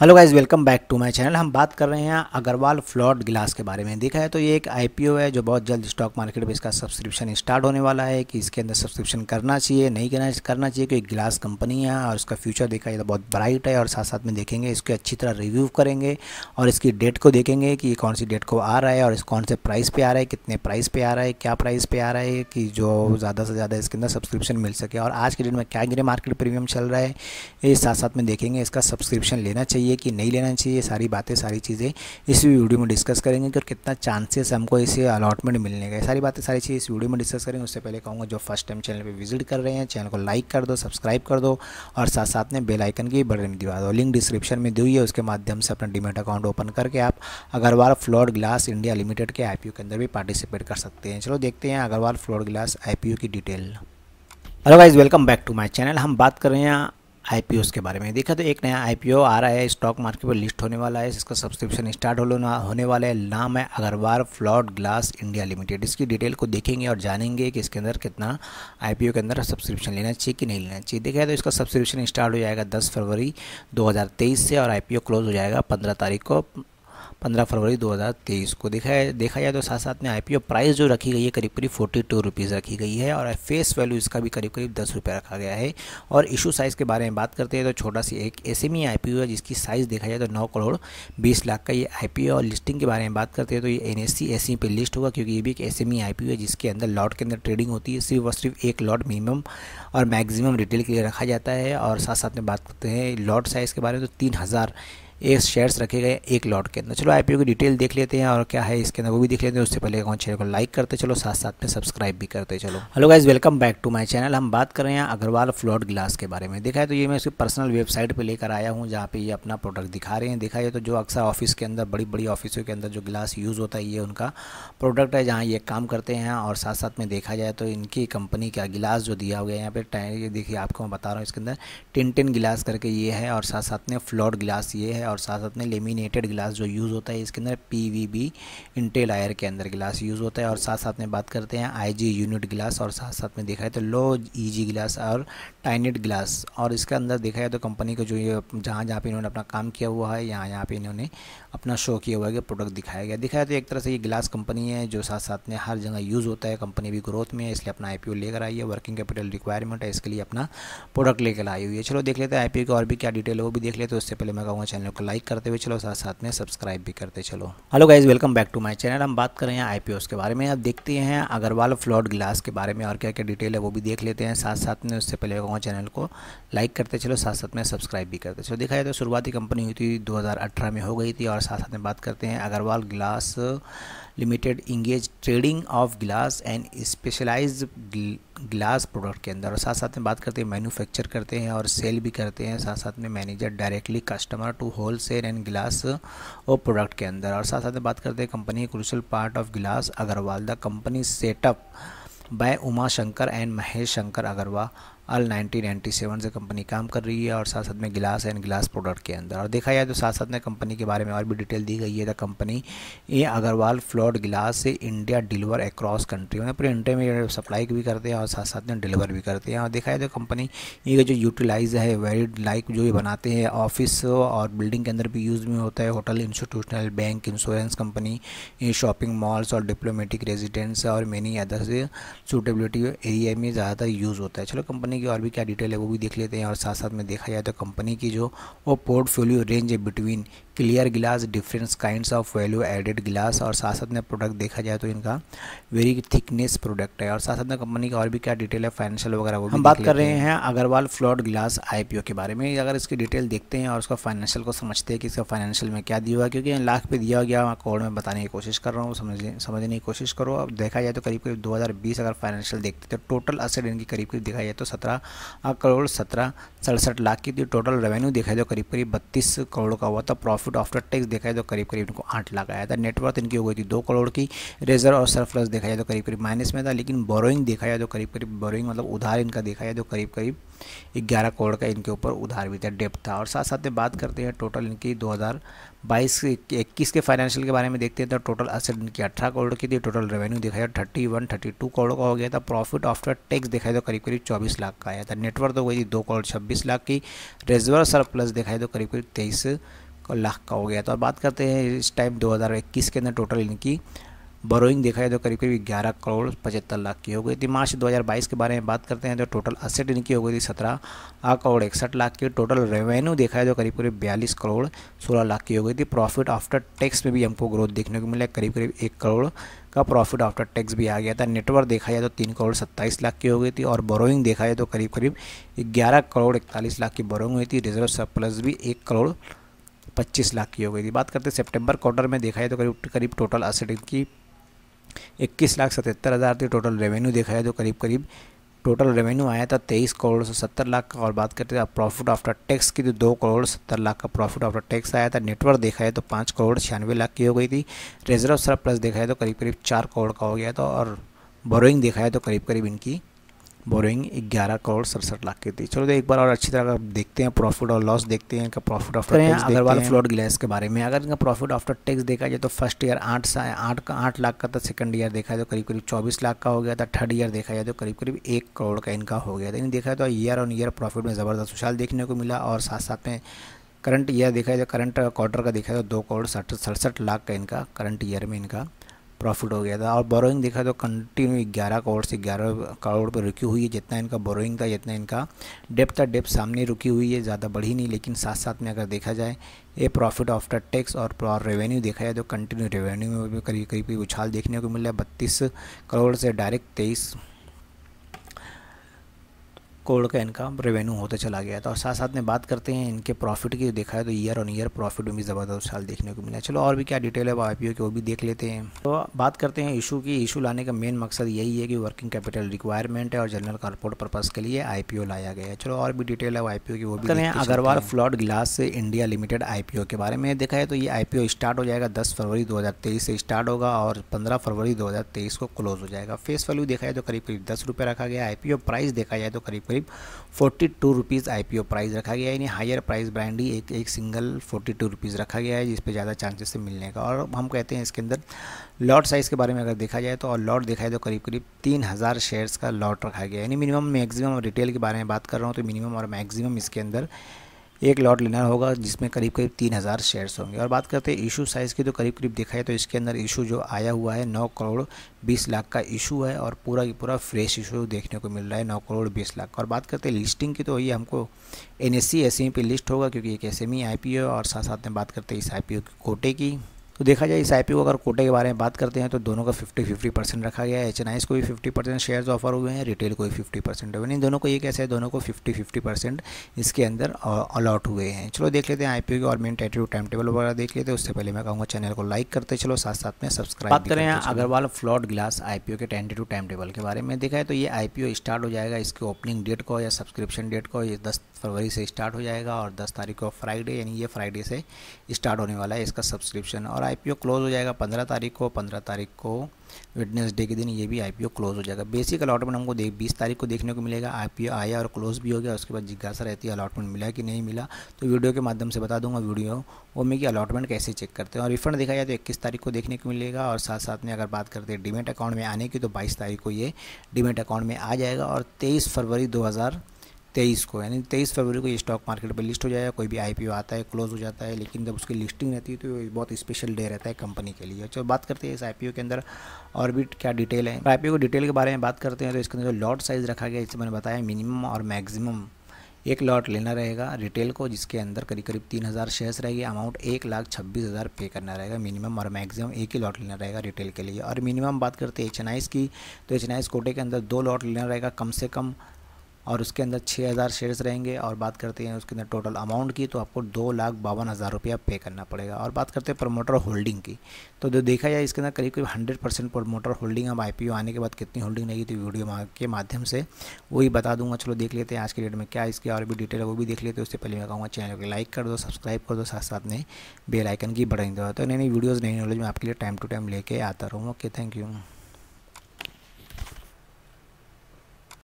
hello guys welcome back to my channel हम बात कर रहे हैं अग्रवाल फ्लॉट ग्लास के बारे में देखा है तो ये एक आईपीओ है जो बहुत जल्द स्टॉक मार्केट में इसका सब्सक्रिप्शन स्टार्ट होने वाला है कि इसके अंदर सब्सक्रिप्शन करना चाहिए नहीं करना करना चाहिए क्योंकि ग्लास कंपनी है और उसका फ्यूचर देखा जाए तो बहुत ब्राइट है और साथ साथ में देखेंगे इसको अच्छी तरह रिव्यू करेंगे और इसकी डेट को देखेंगे कि कौन सी डेट को आ रहा है और इस कौन से प्राइस पर आ रहा है कितने प्राइस पर आ रहा है क्या प्राइस पर आ रहा है कि जो ज़्यादा से ज़्यादा इसके अंदर सब्सक्रिप्शन मिल सके और आज के डेट में क्या गिरे मार्केट प्रीमियम चल रहा है ये साथ साथ में देखेंगे इसका सब्सक्रिप्शन लेना चाहिए चाहिए कि नहीं लेना चाहिए सारी बातें सारी चीज़ें इस वीडियो में डिस्कस करेंगे कि कितना चांसेस हमको इसे अलॉटमेंट मिलने का सारी बातें सारी चीज़ इस वीडियो में डिस्कस करेंगे उससे पहले कहूँगा जो फर्स्ट टाइम चैनल पर विजिट कर रहे हैं चैनल को लाइक कर दो सब्सक्राइब कर दो और साथ साथ में बेलाइकन की बटन दिवा दो लिंक डिस्क्रिप्शन में दी हुई है उसके माध्यम से अपना डिमेट अकाउंट ओपन करके आप Agarwal Float Glass India Limited के आई के अंदर भी पार्टिसिपेट कर सकते हैं चलो देखते हैं अगरवाल फ्लोर ग्लास आई की detail hello guys welcome back to my channel हम बात कर रहे हैं आई के बारे में देखा तो एक नया आई आ रहा है स्टॉक मार्केट पर लिस्ट होने वाला है इसका सब्सक्रिप्शन स्टार्ट होने वाला है नाम है Agarwal Float Glass India Limited इसकी डिटेल को देखेंगे और जानेंगे कि इसके अंदर कितना आई के अंदर सब्सक्रिप्शन लेना चाहिए कि नहीं लेना चाहिए देखा है तो इसका सब्सक्रिप्शन स्टार्ट हो जाएगा दस फरवरी दो से और आई क्लोज हो जाएगा पंद्रह तारीख को पंद्रह फरवरी 2023 को देखा है देखा जाए तो साथ साथ में आईपीओ प्राइस जो रखी गई है करीब करीब फोर्टी टू रुपीज़ रखी गई है और फेस वैल्यू इसका भी करीब करीब दस रुपये रखा गया है और इशू साइज़ के बारे में बात करते हैं तो छोटा सी एक एस एम e है जिसकी साइज़ देखा जाए तो नौ करोड़ बीस लाख का ये आई और लिस्टिंग के बारे में बात करते हैं तो ये एन एस सी पे लिस्ट होगा क्योंकि ये भी एक एस एम e है जिसके अंदर लॉट के अंदर ट्रेडिंग होती है सिर्फ और सिर्फ एक लॉट मिनिमम और मैक्सिमम रिटेल के लिए रखा जाता है और साथ साथ में बात करते हैं लॉट साइज़ के बारे में तो तीन हज़ार एक शेयर्स रखे गए एक लॉट के अंदर चलो आईपीओ की डिटेल देख लेते हैं और क्या है इसके अंदर वो भी देख लेते हैं उससे पहले कौन शेयर को लाइक करते चलो साथ साथ में सब्सक्राइब भी करते चलो hello guys welcome back to my channel हम बात कर रहे हैं अग्रवाल फ्लॉट ग्लास के बारे में देखा है तो ये मैं उसकी पर्सनल वेबसाइट पर लेकर आया हूँ जहाँ पर ये अपना प्रोडक्ट दिखा रहे हैं देखा है तो जो अक्सर ऑफिस के अंदर बड़ी बड़ी ऑफिसों के अंदर जो ग्लास यूज़ होता है ये उनका प्रोडक्ट है जहाँ ये काम करते हैं और साथ साथ में देखा जाए तो इनकी कंपनी का गिलास जो दिया हुआ है यहाँ पर देखिए आपको मैं बता रहा हूँ इसके अंदर टिन टिन गिलास करके ये है और साथ साथ में फ्लॉट गिलास ये है है और साथ साथ में लेमिनेटेड ग्लास जो यूज़ होता है इसके अंदर P V B interlayer के अंदर ग्लास यूज़ होता है और साथ साथ में बात करते हैं आई जी यूनिट ग्लास और साथ साथ में देखा है तो लो ई जी ग्लास और टाइनेट ग्लास और इसके अंदर देखा जाए तो कंपनी को जो ये जहाँ जहाँ पर इन्होंने अपना काम किया हुआ है यहाँ यहाँ पर इन्होंने अपना शो किया हुआ है कि प्रोडक्ट दिखाया गया दिखाया तो एक तरह से ये ग्लास कंपनी है जो साथ साथ में हर जगह यूज़ होता है कंपनी भी ग्रोथ में है इसलिए अपना आई लेकर आई है वर्किंग कैपिटल रिक्वायरमेंट है इसके लिए अपना प्रोडक्ट लेकर आई हुई है चलो देख लेते हैं आई की और भी क्या डिटेल है वो भी देख लेते हैं उससे पहले मैं कहूँगा चैनल को लाइक करते हुए चलो साथ साथ में सब्सक्राइब भी करते चलो hello guys welcome back to my channel हम बात कर रहे हैं आईपीओस के बारे में आप देखते हैं अग्रवाल फ्लॉड ग्लास के बारे में और क्या क्या डिटेल है वो भी देख लेते हैं साथ साथ में उससे पहले कहूँगा चैनल को लाइक करते चलो साथ साथ में सब्सक्राइब भी करते चलो देखा जाए तो शुरुआती कंपनी हुई थी दो में हो गई थी और साथ साथ में बात करते हैं Agrawal Glass Limited engage trading of glass and specialise glass product के अंदर और साथ साथ में बात करते हैं मैन्युफैक्चर करते हैं और सेल भी करते हैं साथ साथ में manager directly customer to wholesale and glass और प्रोडक्ट के अंदर और साथ साथ में बात करते हैं company crucial part of glass Agrawal the company setup by Uma Shankar and Mahesh Shankar Agrawal अल 1997 से कंपनी काम कर रही है और साथ साथ में गिलास एंड गिलास प्रोडक्ट के अंदर और देखा जाए तो साथ साथ में कंपनी के बारे में और भी डिटेल दी गई है the company A Agrawal Float Glass से इंडिया डिलीवर अक्रॉस कंट्री में पूरे इंडिया में सप्लाई भी करते हैं और साथ साथ में डिलीवर भी करते हैं और देखा जाए तो कंपनी ये जो यूटिलाइज है वेरी लाइक जो ये बनाते हैं ऑफिस और बिल्डिंग के अंदर भी यूज़ में होता है hotel institutional bank insurance company shopping malls और डिप्लोमेटिक रेजिडेंस और मेनी अदर्स सूटेबिलिटी एरिया में ज़्यादातर यूज़ होता है चलो कंपनी कंपनी की और भी क्या डिटेल है वो भी देख लेते हैं और साथ साथ में देखा जाए तो कंपनी की जो वो पोर्टफोलियो रेंज है between clear glass difference kind of value added glass और साथ साथ में प्रोडक्ट देखा जाए तो इनका वेरी थिकनेस प्रोडक्ट है और साथ साथ में कंपनी का और भी क्या डिटेल है फाइनेंशियल वगैरह वो हम बात कर रहे हैं अग्रवाल फ्लॉड गिलास आई के बारे में अगर इसकी डिटेल देखते हैं और उसका फाइनेंशियल को समझते हैं कि इसका फाइनेंशियल में क्या दिया हुआ क्योंकि लाख पे दिया गया करोड़ में बताने की कोशिश कर रहा हूँ समझने समझने की कोशिश करो अब देखा जाए तो करीब करीब दो अगर फाइनेंशियल देखते तो टोटल असेट इनकी करीब करीब देखा जाए तो सत्रह करोड़ सत्रह सड़सठ लाख की टोटल रेवेन्यू देखा जाए तो करीब करीब बत्तीस करोड़ का हुआ था प्रॉफिट प्रॉफिट आफ्टर टैक्स देखा जाए तो करीब करीब इनको आठ लाख आया था नेटवर्थ इनकी हो गई थी दो करोड़ की रिजर्व और सरप्लस देखा जाए तो करीब करीब माइनस में था लेकिन बोरोइंग देखा जाए तो करीब करीब बोरोइंग मतलब उधार इनका देखा जाए तो करीब करीब ग्यारह करोड़ का इनके ऊपर उधार भी था डेप्ट था और साथ साथ में बात करते हैं टोटल इनकी दो हज़ार बाईस इक्कीस के फाइनेंशियल के बारे में देखते हैं तो टोटल असेट इनकी अठारह करोड़ की थी टोटल रेवेन्यू देखा जाए thirty one thirty two crore का हो गया था प्रॉफिट आफ्टर टैक्स देखा जाए तो करीब करीब चौबीस लाख का आया था नेटवर्क हो गई थी दो करोड़ छब्बीस लाख की रिजर्व सरप्लस देखा जाए तो करीब करीब तेईस लाख का हो गया तो अब बात करते हैं इस टाइम 2021 के अंदर टोटल इनकी बरोइंग देखा जाए तो करीब करीब ग्यारह करोड़ पचहत्तर लाख की हो गई थी मार्च 2022 के बारे में बात करते हैं तो टोटल असेट इनकी हो गई थी सत्रह करोड़ इकसठ लाख की टोटल रेवेन्यू देखा जाए तो करीब करीब बयालीस करोड़ सोलह लाख की हो गई थी प्रॉफिट आफ्टर टैक्स में भी हमको ग्रोथ देखने को मिला करीब करीब एक करोड़ का प्रॉफिट आफ्टर टैक्स भी आ गया था नेटवर्क देखा जाए तो तीन करोड़ सत्ताईस लाख की हो गई थी और बोरोइंग देखा जाए तो करीब करीब ग्यारह करोड़ इकतालीस लाख की बोरोइंग हुई थी रिजर्व सरप्लस भी एक करोड़ पच्चीस लाख की हो गई थी बात करते सेप्टेम्बर क्वार्टर में देखा जाए तो करीब करीब टोटल असेट इनकी इक्कीस लाख सतहत्तर हज़ार थी टोटल रेवेन्यू देखा जाए तो करीब करीब टोटल रेवेन्यू आया था तेईस करोड़ सत्तर लाख का और बात करते हैं प्रॉफिट आफ्टर टैक्स की तो दो करोड़ सत्तर लाख का प्रॉफिट आफ्टर टैक्स आया था नेटवर्क देखा जाए तो पाँच करोड़ छियानवे लाख की हो गई थी रिजर्व प्लस देखा जाए तो करीब करीब चार करोड़ का हो गया था और बोरोइंग देखा जाए तो करीब करीब इनकी बोरिंग ग्यारह करोड़ सड़सठ लाख की थी चलो तो एक बार और अच्छी तरह देखते हैं प्रॉफिट और लॉस देखते हैं इनका profit after tax Agrawal Float Glass के बारे में अगर इनका प्रॉफिट आफ्टर टैक्स देखा जाए तो फर्स्ट ईयर आठ सा आठ का आठ लाख का था सेकंड ईयर देखा जाए तो करीब करीब चौबीस लाख का हो गया था थर्ड ईयर देखा जाए तो करीब करीब एक करोड़ का इनका हो गया था इन्हें देखा तो ईयर ऑन ईयर प्रॉफिट में ज़बरदस्त उछाल देखने को मिला और साथ साथ में करंट ईयर देखा जाए करंट तो क्वार्टर का देखा जाए तो दो करोड़ सड़सठ लाख का इनका करंट ईयर में इनका प्रॉफिट हो गया था और बोरोइंग देखा तो कंटिन्यू ग्यारह करोड़ से ग्यारह करोड़ पर रुकी हुई है जितना इनका बोरोइंग था जितना इनका डेप था डेप सामने रुकी हुई है ज़्यादा बढ़ी नहीं लेकिन साथ साथ में अगर देखा जाए ये प्रॉफिट आफ्टर टैक्स और रेवेन्यू देखा जाए तो कंटिन्यू रेवेन्यू में भी करीब करीब उछाल देखने को मिल रहा है बत्तीस करोड़ से डायरेक्ट तेईस करोड़ का इनका रेवेन्यू होता चला गया था और साथ साथ में बात करते हैं इनके प्रॉफिट की देखा है तो ईयर ऑन ईयर प्रॉफिट में भी ज़बरदस्त साल देखने को मिला चलो और भी क्या डिटेल है आई की वो भी देख लेते हैं तो बात करते हैं इशू की इशू लाने का मेन मकसद यही है कि वर्किंग कैपिटल रिक्वायरमेंट है और जनरल कॉर्पोरेट पर्पज़ के लिए आई लाया गया है चलो और भी डिटेल है आई की वो भी करें Agarwal Float Glass India Limited I के बारे में देखा है तो ये आई स्टार्ट हो जाएगा दस फरवरी दो से स्टार्ट होगा और पंद्रह फरवरी दो को क्लोज हो जाएगा फेस वैल्यू देखा जाए तो करीब करीब दस रुपये रखा गया आई प्राइस देखा जाए तो करीब करीब करीब forty two rupees I P O price रखा गया है यानी हायर प्राइस ब्रांड ही एक एक सिंगल फोर्टी टू रुपीज़ रखा गया है जिस पे ज़्यादा चांसेस से मिलने का और हम कहते हैं इसके अंदर लॉट साइज़ के बारे में अगर देखा जाए तो और लॉट देखा जाए तो करीब करीब तीन हज़ार शेयर्स का लॉट रखा गया है यानी मिनिमम मैक्सिमम रिटेल के बारे में बात कर रहा हूँ तो मिनिमम और मैक्सिमम इसके अंदर एक लॉट लेना होगा जिसमें करीब करीब तीन हज़ार शेयर्स होंगे और बात करते हैं इशू साइज़ की तो करीब करीब देखा है तो इसके अंदर इशू जो आया हुआ है नौ करोड़ बीस लाख का इशू है और पूरा की पूरा फ्रेश इशू देखने को मिल रहा है नौ करोड़ बीस लाख और बात करते हैं लिस्टिंग की तो ये हमको एन एस सी पे लिस्ट होगा क्योंकि एक S M E I P O और साथ साथ में बात करते हैं इस आई पी ओ कोटे की तो देखा जाए इस आई पी को अगर कोटे के बारे में बात करते हैं तो दोनों का फिफ्टी फिफ्टी परसेंट रखा गया है एच को भी फिफ्टी परसेंट शेयर्स ऑफर हुए हैं रिटेल को भी फिफ्टी परसेंट इन दोनों को ये कैसे है दोनों को फिफ्टी फिफ्टी परसेंट इसके अंदर अलॉट हुए हैं चलो देख लेते हैं आई के और मेन टेटेटिव टाइम टेबल वगैरह देख लेते हैं उससे पहले मैं कहूँगा चैनल को लाइक करते चलो साथ साथ में सब्सक्राइब बात करें Agrawal Float Glass I P O के टेंटेटिव टाइम टेबल के बारे में देखा है तो ये आई पी ओ स्टार्ट हो जाएगा इसके ओपनिंग डेट को या सब्सक्रिप्शन डेट को ये दस फरवरी से स्टार्ट हो जाएगा और दस तारीख को फ्राइडे यानी ये फ्राइडे से स्टार्ट होने वाला है इसका सब्सक्रिप्शन और हमारा आईपीओ क्लोज़ हो जाएगा पंद्रह तारीख को पंद्रह तारीख को विटनेस डे के दिन ये भी आईपीओ क्लोज़ हो जाएगा बेसिक अलॉटमेंट हमको देख बीस तारीख को देखने को मिलेगा आईपीओ आया और क्लोज़ भी हो गया उसके बाद जिज्ञासा रहती है अलॉटमेंट मिला कि नहीं मिला तो वीडियो के माध्यम से बता दूंगा वीडियो वो में कि अलॉटमेंट कैसे चेक करते हैं और रिफंड देखा जाए तो इक्कीस तारीख को देखने को मिलेगा और साथ साथ में अगर बात करते हैं डिमेट अकाउंट में आने की तो बाईस तारीख को ये डिमेट अकाउंट में आ जाएगा और तेईस फरवरी दो तेईस को यानी तेईस फरवरी को ये स्टॉक मार्केट पर लिस्ट हो जाएगा कोई भी आई आता है क्लोज हो जाता है लेकिन जब उसकी लिस्टिंग रहती है तो ये बहुत स्पेशल डे रहता है कंपनी के लिए चलो बात करते हैं इस आई के अंदर और भी क्या डिटेल है आई को डिटेल के बारे में बात करते हैं तो इसके अंदर जो लॉट साइज़ रखा गया जिससे मैंने बताया मिनिमम और मैक्सिमम एक लॉट लेना रहेगा रिटेल को जिसके अंदर करीब करीब तीन हज़ार शेयर्स रहेगी अमाउंट एक लाख छब्बीस हज़ार पे करना रहेगा मिनिमम और मैक्सिमम एक ही लॉट लेना रहेगा रिटेल के लिए और मिनिमम बात करते हैं एच की तो एच कोटे के अंदर दो लॉट लेना रहेगा कम से कम और उसके अंदर छः हज़ार शेयर्स रहेंगे और बात करते हैं उसके अंदर टोटल अमाउंट की तो आपको दो लाख बावन हज़ार रुपया पे करना पड़ेगा और बात करते हैं प्रमोटर होल्डिंग की तो जो देखा जाए इसके अंदर करीब करीब हंड्रेड परसेंट प्रमोटर होल्डिंग अब आई आने के बाद कितनी होल्डिंग रहेगी तो वीडियो के माध्यम से वही बता दूंगा चलो देख लेते हैं आज के डेट में क्या इसकी और भी डिटेल है वो भी देख लेते हैं उससे पहले मैं कहूँगा चैनल को लाइक कर दो सब्सक्राइब कर दो साथ साथ में बेलाइकन की बढ़ाई दो तो नई नई वीडियोज़ नई नॉलेज में आपके लिए टाइम टू टाइम लेके आता रहूँ ओके थैंक यू